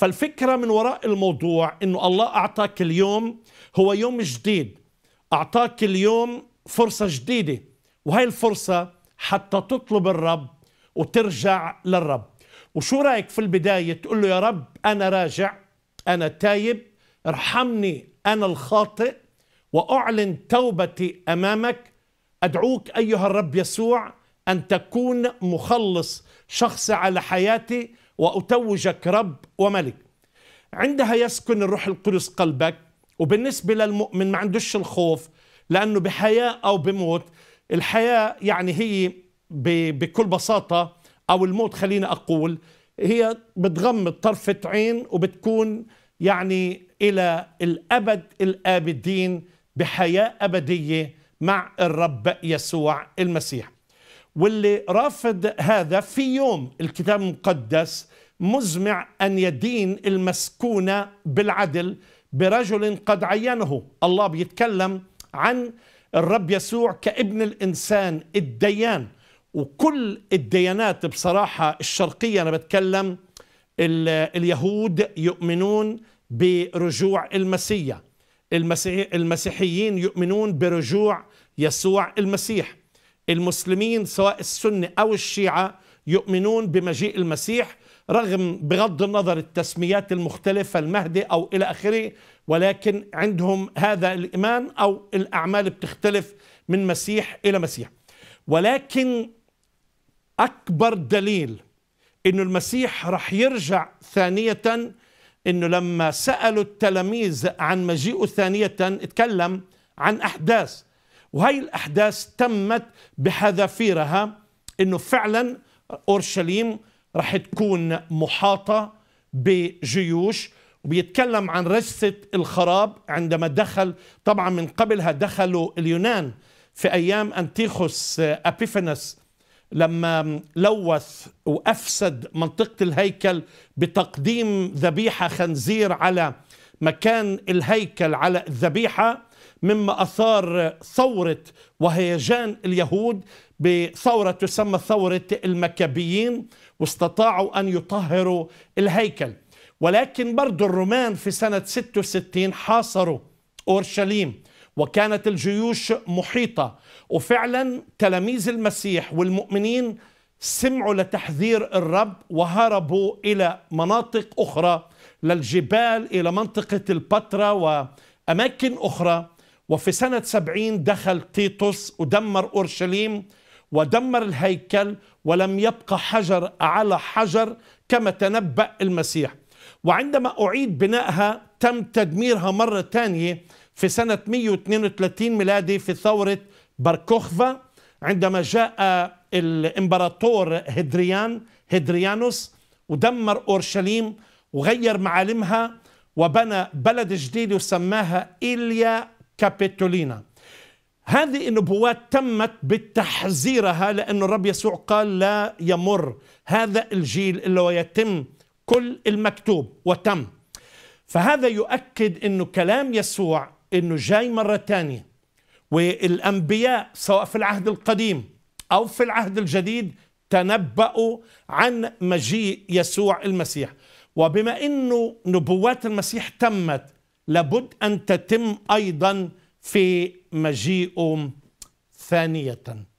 فالفكرة من وراء الموضوع أنه الله أعطاك اليوم هو يوم جديد أعطاك اليوم فرصة جديدة وهي الفرصة حتى تطلب الرب وترجع للرب وشو رأيك في البداية تقول له يا رب أنا راجع أنا تايب ارحمني أنا الخاطئ وأعلن توبتي أمامك أدعوك أيها الرب يسوع أن تكون مخلص شخصي على حياتي وأتوجك رب وملك عندها يسكن الروح القدس قلبك وبالنسبة للمؤمن ما عندوش الخوف لأنه بحياة أو بموت الحياة يعني هي بكل بساطة أو الموت خلينا أقول هي بتغمض طرفة عين وبتكون يعني إلى الأبد الآبدين بحياة أبدية مع الرب يسوع المسيح واللي رافض هذا في يوم الكتاب المقدس مزمع أن يدين المسكونة بالعدل برجل قد عينه الله بيتكلم عن الرب يسوع كابن الإنسان الديان وكل الديانات بصراحة الشرقية أنا بتكلم اليهود يؤمنون برجوع المسيح المسيحيين يؤمنون برجوع يسوع المسيح المسلمين سواء السنة أو الشيعة يؤمنون بمجيء المسيح رغم بغض النظر التسميات المختلفة المهدي أو إلى آخره ولكن عندهم هذا الإيمان أو الأعمال بتختلف من مسيح إلى مسيح ولكن أكبر دليل أن المسيح رح يرجع ثانية أنه لما سألوا التلاميذ عن مجيئه ثانية اتكلم عن أحداث وهي الأحداث تمت بحذافيرها أنه فعلا أورشليم رح تكون محاطة بجيوش وبيتكلم عن رثة الخراب عندما دخل طبعا من قبلها دخلوا اليونان في أيام أنتيخوس أبيفنس لما لوث وأفسد منطقة الهيكل بتقديم ذبيحة خنزير على مكان الهيكل على الذبيحة مما أثار ثورة وهيجان اليهود بثورة تسمى ثورة المكابيين واستطاعوا أن يطهروا الهيكل ولكن برضو الرومان في سنة 66 حاصروا أورشليم وكانت الجيوش محيطة وفعلا تلاميذ المسيح والمؤمنين سمعوا لتحذير الرب وهربوا إلى مناطق أخرى للجبال إلى منطقة البترا وأماكن أخرى وفي سنة سبعين دخل تيتوس ودمر أورشليم ودمر الهيكل ولم يبقى حجر على حجر كما تنبأ المسيح وعندما أعيد بنائها تم تدميرها مرة ثانية في سنة 132 ميلادي في ثورة باركوخفا عندما جاء الإمبراطور هدريان هدريانوس ودمر أورشليم وغير معالمها وبنى بلد جديد وسماها إليا كابيتولينا هذه النبوات تمت بتحذيرها لأن الرب يسوع قال لا يمر هذا الجيل إلا ويتم كل المكتوب وتم فهذا يؤكد أنه كلام يسوع أنه جاي مرة ثانية والأنبياء سواء في العهد القديم أو في العهد الجديد تنبأوا عن مجيء يسوع المسيح وبما انه نبوات المسيح تمت لابد ان تتم ايضا في مجيئه ثانيه